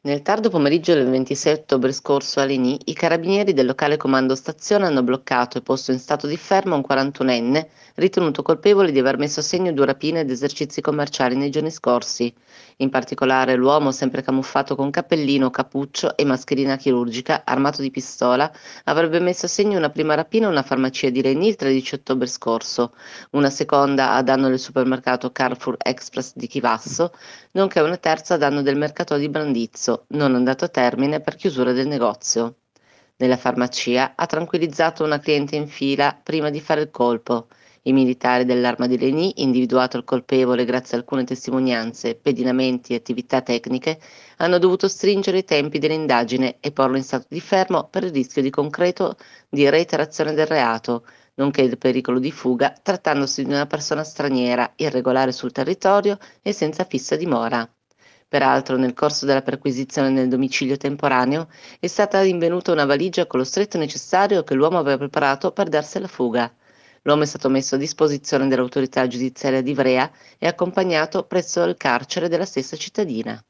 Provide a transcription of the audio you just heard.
Nel tardo pomeriggio del 26 ottobre scorso a Ligny, i carabinieri del locale comando stazione hanno bloccato e posto in stato di fermo un 41enne ritenuto colpevole di aver messo a segno due rapine ed esercizi commerciali nei giorni scorsi. In particolare l'uomo, sempre camuffato con cappellino, cappuccio e mascherina chirurgica, armato di pistola, avrebbe messo a segno una prima rapina a una farmacia di Ligny il 13 ottobre scorso, una seconda a danno del supermercato Carrefour Express di Chivasso, nonché una terza a danno del mercato di Brandizzo processo, non andato a termine per chiusura del negozio. Nella farmacia ha tranquillizzato una cliente in fila prima di fare il colpo. I militari dell'arma di Leni, individuato il colpevole grazie a alcune testimonianze, pedinamenti e attività tecniche, hanno dovuto stringere i tempi dell'indagine e porlo in stato di fermo per il rischio di concreto di reiterazione del reato, nonché il pericolo di fuga trattandosi di una persona straniera, irregolare sul territorio e senza fissa dimora. Peraltro nel corso della perquisizione nel domicilio temporaneo è stata rinvenuta una valigia con lo stretto necessario che l'uomo aveva preparato per darsi alla fuga. L'uomo è stato messo a disposizione dell'autorità giudiziaria di Ivrea e accompagnato presso il carcere della stessa cittadina.